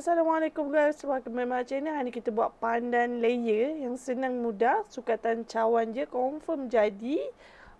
Assalamualaikum guys. Welcome back macam my channel. Hari ni kita buat pandan layer yang senang mudah. Sukatan cawan je confirm jadi.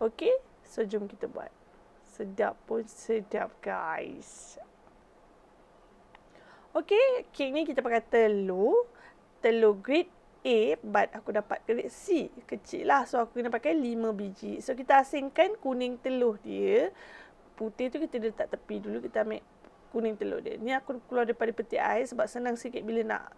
Okay. So, jom kita buat. Sedap pun sedap guys. Okay. Kek ni kita pakai telur. Telur grade A but aku dapat grade C. Kecil lah. So, aku kena pakai 5 biji. So, kita asingkan kuning telur dia. Putih tu kita letak tepi dulu. Kita ambil kuning telur dia. Ni aku keluar daripada peti ais sebab senang sikit bila nak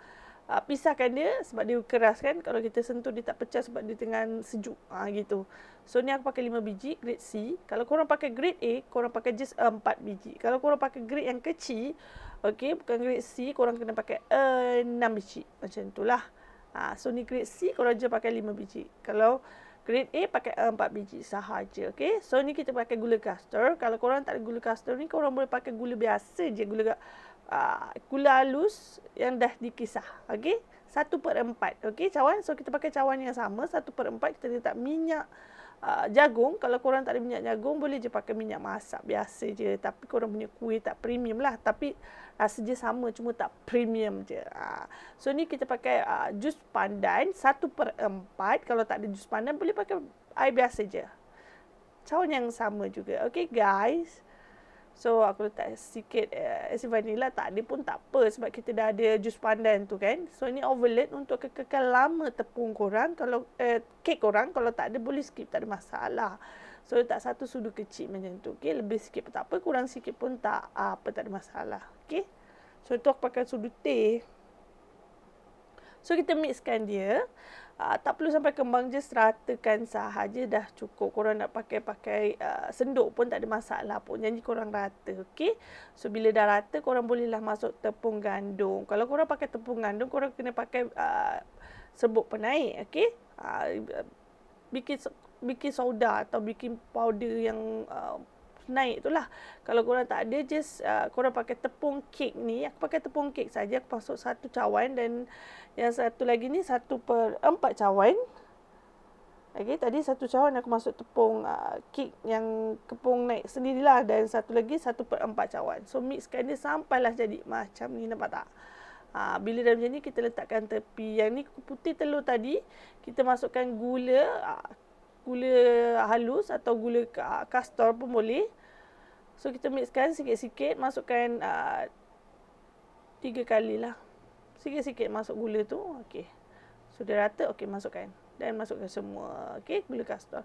uh, pisahkan dia sebab dia keras kan. Kalau kita sentuh dia tak pecah sebab dia tengah sejuk. Ha, gitu. So ni aku pakai 5 biji grade C. Kalau korang pakai grade A, korang pakai just 4 ah, biji. Kalau korang pakai grade yang kecil, okay, bukan grade C, korang kena pakai uh, eh, 6 biji. Macam itulah. Ha, so ni grade C, korang je pakai 5 biji. Kalau... Grade A pakai 4 eh, biji sahaja. Okay. So, ni kita pakai gula kastor. Kalau korang tak ada gula kastor ni, korang boleh pakai gula biasa je. Gula, uh, gula halus yang dah dikisah. Okay. 1 per 4. Okay, cawan. So, kita pakai cawan yang sama. 1 per 4. Kita letak minyak uh, jagung. Kalau korang tak ada minyak jagung, boleh je pakai minyak masak biasa je. Tapi korang punya kuih tak premium lah. Tapi, rasa ah, dia sama cuma tak premium je. Ah, so ni kita pakai uh, jus pandan 1 per 4. Kalau tak ada jus pandan boleh pakai air biasa je. Cawan yang sama juga. Okay guys. So aku letak sikit uh, eh, es vanila tak ada pun tak apa sebab kita dah ada jus pandan tu kan. So ni overload untuk kekalkan lama tepung korang kalau uh, kek korang kalau tak ada boleh skip tak ada masalah. So letak satu sudu kecil macam tu. Okay lebih sikit pun tak apa kurang sikit pun tak apa tak ada masalah. Okey. So tu aku pakai sudu teh. So kita mixkan dia. Uh, tak perlu sampai kembang je seratakan sahaja dah cukup. Korang nak pakai pakai uh, senduk pun tak ada masalah pun. Janji korang rata. Okey. So bila dah rata korang bolehlah masuk tepung gandum. Kalau korang pakai tepung gandum korang kena pakai uh, serbuk penaik. Okey. Uh, bikin bikin soda atau bikin powder yang uh, naik tu lah. Kalau korang tak ada, just uh, korang pakai tepung kek ni. Aku pakai tepung kek saja. Aku masuk satu cawan dan yang satu lagi ni satu per eh, empat cawan. Okay, tadi satu cawan aku masuk tepung uh, kek yang tepung naik sendirilah. Dan satu lagi satu per empat cawan. So, mixkan dia sampailah jadi macam ni. Nampak tak? Ha, bila dah macam ni, kita letakkan tepi. Yang ni putih telur tadi, kita masukkan gula, uh, gula halus atau gula kastor uh, pun boleh. So kita mixkan sikit-sikit Masukkan uh, Tiga kali lah Sikit-sikit masuk gula tu Okey Sudah so, rata Okey masukkan Dan masukkan semua Okey gula kastor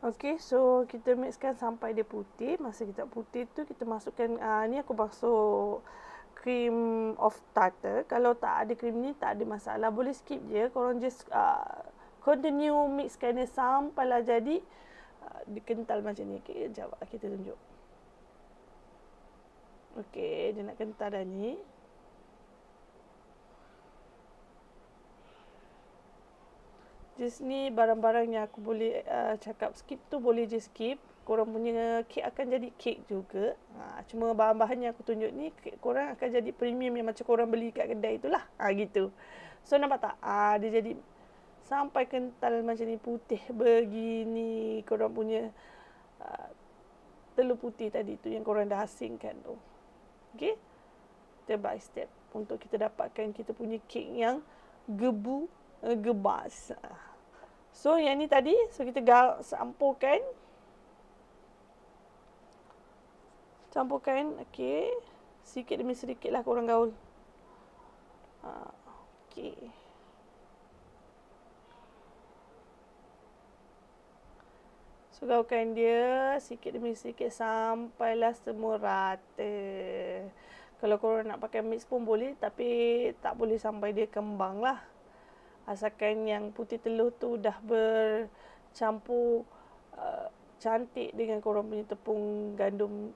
Okey so kita mixkan sampai dia putih Masa kita putih tu kita masukkan uh, Ni aku masuk cream of tartar kalau tak ada cream ni tak ada masalah boleh skip je korang just uh, continue mix kena sampai lah jadi uh, kental macam ni. Okey, jap lah, kita tunjuk. Okey, dia nak kental dah ni. Jis ni barang-barang yang aku boleh uh, cakap skip tu boleh je skip. Korang punya kek akan jadi kek juga. Ha, cuma bahan-bahan yang aku tunjuk ni, kek korang akan jadi premium yang macam korang beli kat kedai itulah. Ha, gitu. So, nampak tak? Ha, dia jadi sampai kental macam ni putih begini korang punya uh, telur putih tadi tu yang korang dah asingkan tu okey step by step untuk kita dapatkan kita punya kek yang gebu uh, gebas so yang ni tadi so kita gal campurkan campurkan okey sikit demi sedikitlah korang gaul uh, okey Surahkan dia sikit demi sikit sampailah semua rata. Kalau korang nak pakai mix pun boleh tapi tak boleh sampai dia kembang lah. Asalkan yang putih telur tu dah bercampur uh, cantik dengan korang punya tepung gandum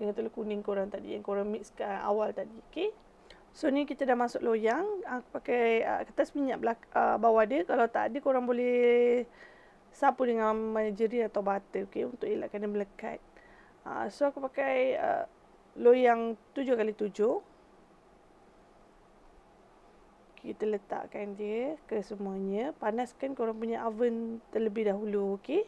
dengan telur kuning korang tadi yang korang mixkan awal tadi. Okay? So ni kita dah masuk loyang. Aku pakai uh, kertas minyak belak- uh, bawah dia. Kalau tak ada korang boleh sapu dengan margarin atau butter okay, untuk elakkan dia melekat. Uh, so aku pakai uh, loyang tujuh kali tujuh. Kita letakkan dia ke semuanya. Panaskan korang punya oven terlebih dahulu. Okay.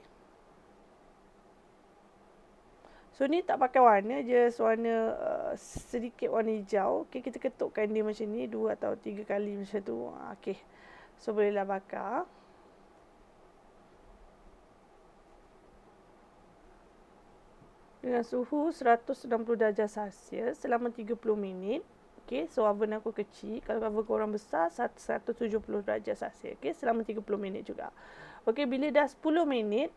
So ni tak pakai warna je. Warna uh, sedikit warna hijau. Okay, kita ketukkan dia macam ni. Dua atau tiga kali macam tu. Okay. So bolehlah bakar. dengan suhu 160 darjah Celsius selama 30 minit. Okey, so oven aku kecil. Kalau oven kau orang besar 170 darjah Celsius. Okey, selama 30 minit juga. Okey, bila dah 10 minit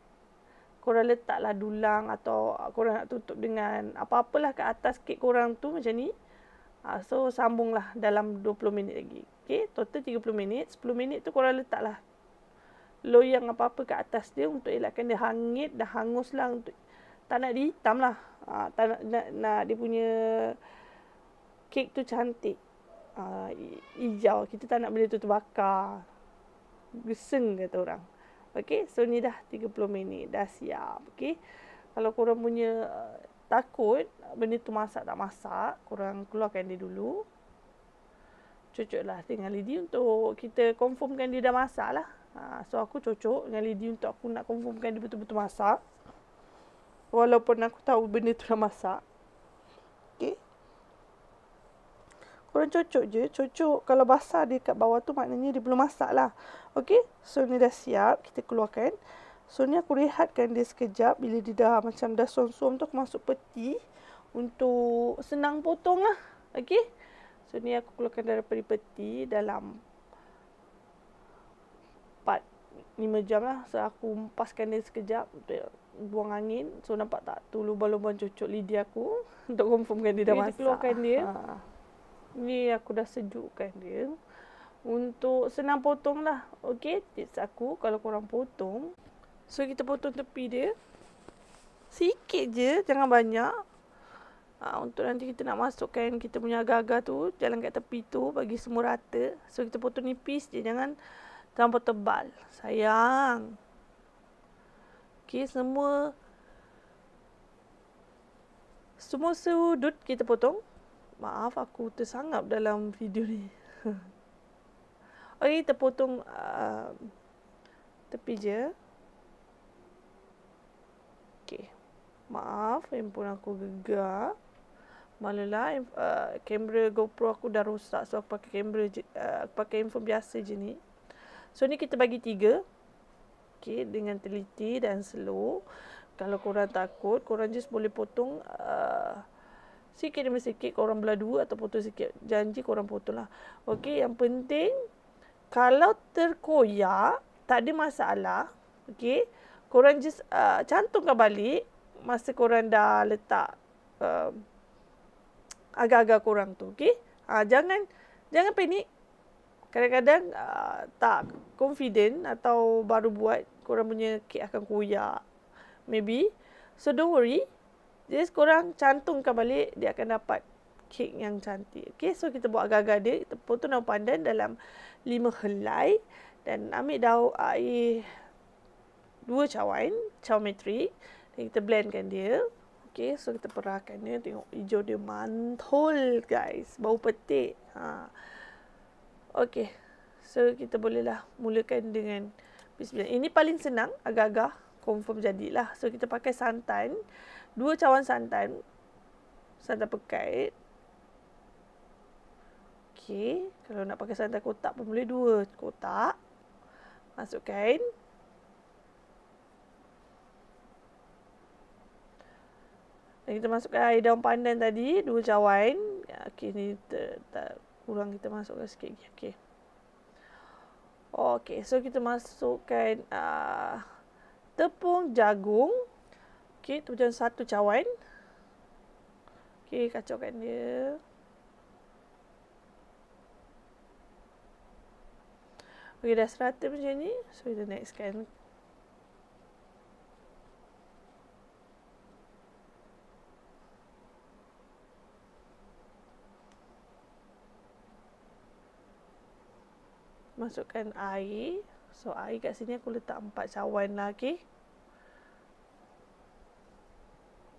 kau orang letaklah dulang atau kau orang nak tutup dengan apa-apalah kat atas kek kau orang tu macam ni. Uh, so sambunglah dalam 20 minit lagi. Okey, total 30 minit. 10 minit tu kau orang letaklah loyang apa-apa kat atas dia untuk elakkan dia hangit dan hanguslah untuk tak nak dihitam lah. Ha, tak nak, nak, nak dia punya kek tu cantik. Ha, hijau. Kita tak nak benda tu terbakar. Geseng kata orang. Okay. So ni dah 30 minit. Dah siap. Okay. Kalau korang punya uh, takut benda tu masak tak masak. Korang keluarkan dia dulu. Cucuklah dengan lady untuk kita confirmkan dia dah masak lah. Ha, so aku cocok dengan lady untuk aku nak confirmkan dia betul-betul masak walaupun aku tahu benda tu dah masak. Okay. Korang cocok je. Cocok kalau basah dia kat bawah tu maknanya dia belum masak lah. Okay. So ni dah siap. Kita keluarkan. So ni aku rehatkan dia sekejap. Bila dia dah macam dah suam-suam tu aku masuk peti. Untuk senang potong lah. Okay. So ni aku keluarkan daripada peti dalam empat lima jam lah. So aku empaskan dia sekejap. Untuk buang angin. So nampak tak tu lubang-lubang cucuk lidi aku untuk confirmkan dia dah masak. keluarkan dia. Ha. Ni aku dah sejukkan dia. Untuk senang potong lah. Okey, tips aku kalau korang potong. So kita potong tepi dia. Sikit je, jangan banyak. Ha, untuk nanti kita nak masukkan kita punya agar-agar tu. Jalan kat tepi tu bagi semua rata. So kita potong nipis je, jangan terlalu tebal. Sayang. Okey semua semua sudut kita potong. Maaf aku tersangap dalam video ni. okay, terpotong uh, tepi je. Okey, Maaf, handphone aku gegar. Malulah, uh, kamera GoPro aku dah rosak. So, aku pakai kamera je, uh, aku pakai handphone biasa je ni. So, ni kita bagi tiga okey dengan teliti dan slow kalau korang takut korang just boleh potong uh, sikit demi sikit korang belah dua atau potong sikit janji korang potong lah okey yang penting kalau terkoyak tak ada masalah okey korang just uh, cantumkan balik masa korang dah letak uh, agak-agak korang tu okey ha, ah, jangan jangan panik kadang-kadang uh, tak confident atau baru buat korang punya kek akan koyak. Maybe. So don't worry. Jadi korang cantumkan balik, dia akan dapat kek yang cantik. Okay, so kita buat agak-agak dia. Kita potong daun pandan dalam lima helai. Dan ambil daun air dua cawan, metri. Dan kita blendkan dia. Okay, so kita perahkan dia. Tengok hijau dia mantul guys. Bau petik. Ha. Okay, so kita bolehlah mulakan dengan... Bismillah. Ini paling senang agak-agak confirm jadilah. So kita pakai santan, dua cawan santan, santan pekat. Okey, kalau nak pakai santan kotak pun boleh dua kotak. Masukkan Dan kita masukkan air daun pandan tadi, dua cawan. Ya, okey, ni ter, kurang kita masukkan sikit lagi. Okey. Okey, so kita masukkan uh, tepung jagung. Okey, tepung jagung satu cawan. Okey, kacaukan dia. Okey, dah serata macam ni. So, kita nextkan masukkan air so air kat sini aku letak empat cawan lagi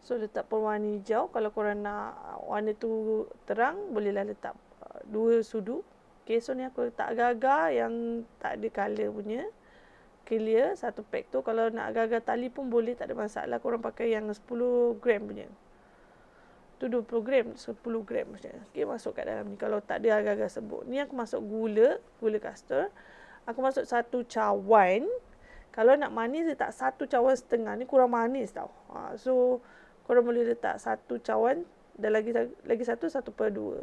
so letak pewarna hijau kalau korang nak warna tu terang bolehlah letak uh, dua sudu ok so ni aku letak agar-agar yang tak ada colour punya clear satu pack tu kalau nak agar-agar tali pun boleh tak ada masalah korang pakai yang 10 gram punya 20 gram, 10 gram macam ni. Okay, masuk kat dalam ni. Kalau tak ada agak-agak sebut. Ni aku masuk gula, gula kastor. Aku masuk satu cawan. Kalau nak manis, letak satu cawan setengah. Ni kurang manis tau. Ha, so, korang boleh letak satu cawan. Dan lagi lagi satu, satu per dua.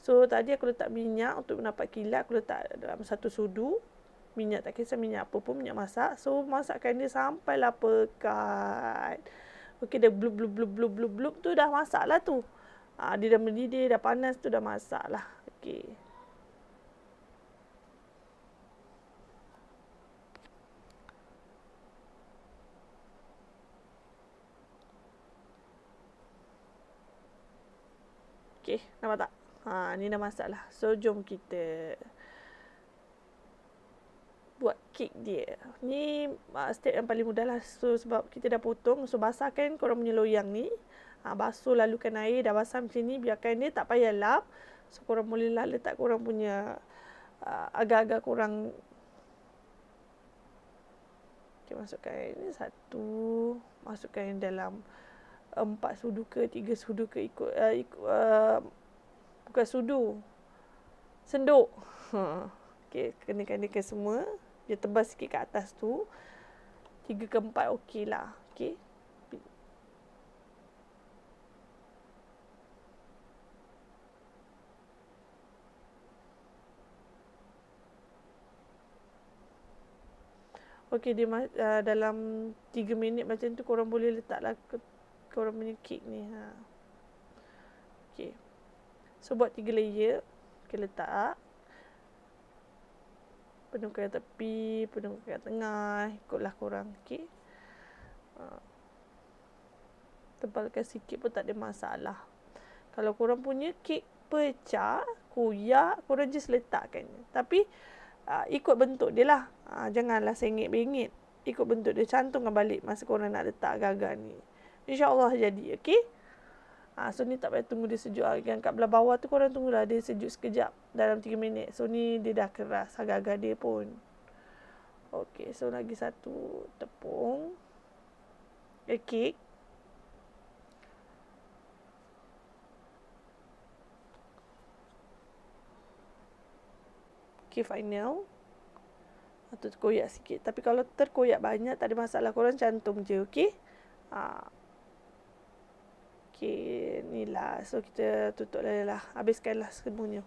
So, tadi aku letak minyak untuk mendapat kilat. Aku letak dalam satu sudu. Minyak tak kisah minyak apa pun, minyak masak. So, masakkan dia sampai lah pekat. Okey dia blub blub blub blub blub blub tu dah masak lah tu. Ha, dia dah mendidih, dah panas tu dah masak lah. Okey. Okey, nampak tak? Ha, ni dah masak lah. So, jom kita kick dia. Ni uh, step yang paling mudah lah. So, sebab kita dah potong. So, basahkan korang punya loyang ni. Ha, basuh lalukan air. Dah basah macam ni. Biarkan dia tak payah lap. So, korang bolehlah letak korang punya uh, agak-agak korang. Okay, masukkan ini satu. Masukkan yang dalam empat sudu ke tiga sudu ke ikut. Uh, ikut uh, bukan sudu. Senduk. Ha. Okay, kena kena ke semua dia tebal sikit kat atas tu tiga ke 4 okey lah okey Okey dia uh, dalam tiga minit macam tu korang boleh letaklah ke, korang punya kek ni ha. Okey. So buat tiga layer, kita okay, letak penuh kat tepi, penuh kat tengah, ikutlah korang, okey. Uh, ah. tebalkan sikit pun tak ada masalah. Kalau korang punya kek pecah, kuyak, korang just letakkan. Tapi uh, ikut bentuk dia lah. Uh, janganlah sengit-bengit. Ikut bentuk dia, cantumkan balik masa korang nak letak gagal ni. InsyaAllah jadi, okey. Ha, so ni tak payah tunggu dia sejuk lah. Yang kat belah bawah tu korang tunggu lah. Dia sejuk sekejap dalam 3 minit. So ni dia dah keras. Agak-agak dia pun. Okay. So lagi satu tepung. A eh, cake. Okay final. Atau terkoyak sikit. Tapi kalau terkoyak banyak tak ada masalah. Korang cantum je. Okay. Haa. Ah okay ni lah so kita tutup lah lah habiskan lah semuanya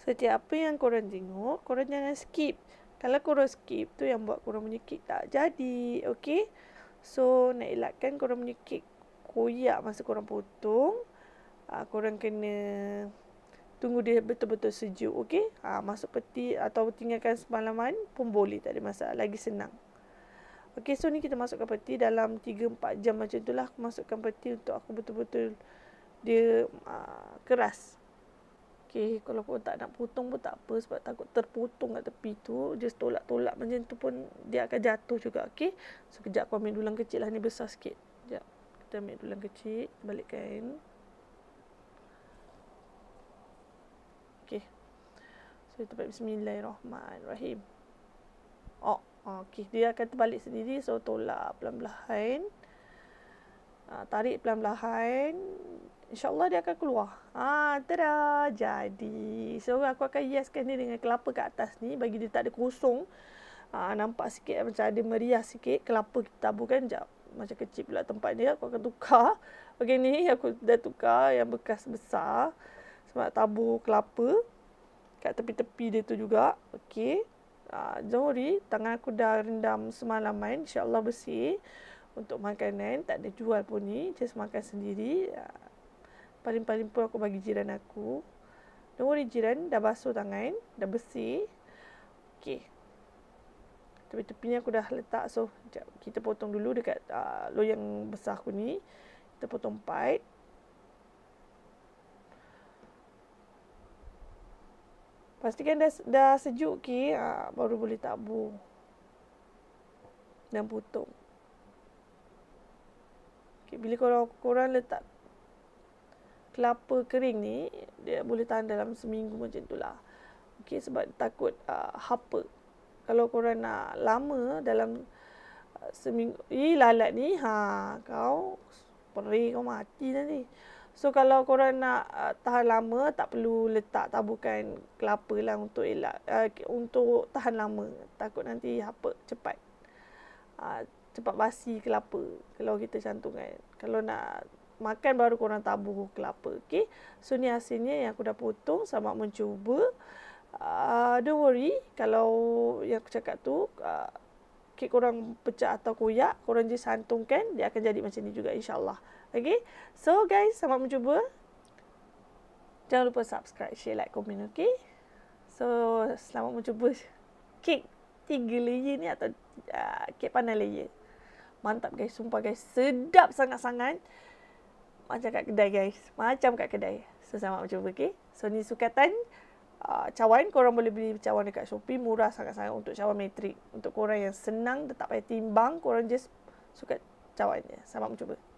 setiap apa yang korang tengok korang jangan skip kalau korang skip tu yang buat korang punya kek tak jadi okay so nak elakkan korang punya kek koyak masa korang potong uh, korang kena tunggu dia betul-betul sejuk okey ha, masuk peti atau tinggalkan semalaman pun boleh tak ada masalah lagi senang okey so ni kita masukkan peti dalam 3 4 jam macam itulah aku masukkan peti untuk aku betul-betul dia aa, ah, keras okey kalau kau tak nak potong pun tak apa sebab takut terpotong kat tepi tu just tolak-tolak macam tu pun dia akan jatuh juga okey so kejap aku ambil dulang kecil lah ni besar sikit kejap kita ambil dulang kecil balik kain Dia terbalik bismillahirrahmanirrahim. Oh, okey. Dia akan terbalik sendiri. So, tolak pelan-pelan. Uh, tarik pelan-pelan. InsyaAllah dia akan keluar. Ah, tada! Jadi. So, aku akan yeskan dia dengan kelapa kat atas ni. Bagi dia tak ada kosong. Ah, nampak sikit eh, macam ada meriah sikit. Kelapa kita tabur kan. Sekejap. Macam kecil pula tempat dia. Aku akan tukar. Okey ni aku dah tukar yang bekas besar. Sebab tabur kelapa kat tepi-tepi dia tu juga. Okey. Uh, ah, don't tangan aku dah rendam semalaman. InsyaAllah bersih untuk makanan. Tak ada jual pun ni. Just makan sendiri. Ah, paling-paling pun aku bagi jiran aku. Don't jiran, dah basuh tangan. Dah bersih. Okey. tepi tepinya aku dah letak. So, kita potong dulu dekat uh, loyang besar aku ni. Kita potong part. Pastikan dah, dah sejuk ke ha, ah, baru boleh tabur dan potong. Okay, bila korang, korang letak kelapa kering ni, dia boleh tahan dalam seminggu macam tu lah. Okay, sebab takut uh, ah, hapa. Kalau korang nak lama dalam uh, seminggu, ih lalat ni, ha, kau perih kau mati nanti. Lah So kalau korang nak uh, tahan lama tak perlu letak tabukan kelapa lah untuk elak uh, untuk tahan lama takut nanti apa cepat. Uh, cepat basi kelapa kalau kita cantungkan. Kalau nak makan baru korang tabuh kelapa. Okey. So ni hasilnya yang aku dah potong sama mencuba. Uh, don't worry kalau yang aku cakap tu uh, kek korang pecah atau koyak, korang je santungkan dia akan jadi macam ni juga insya allah Okay. So guys, selamat mencuba. Jangan lupa subscribe, share, like, komen. Okay. So selamat mencuba kek tiga layer ni atau uh, kek panas layer. Mantap guys. Sumpah guys. Sedap sangat-sangat. Macam kat kedai guys. Macam kat kedai. So selamat mencuba. Okay. So ni sukatan uh, cawan. Korang boleh beli cawan dekat Shopee. Murah sangat-sangat untuk cawan metrik. Untuk korang yang senang tetap tak payah timbang. Korang just sukat cawan je. Selamat mencuba.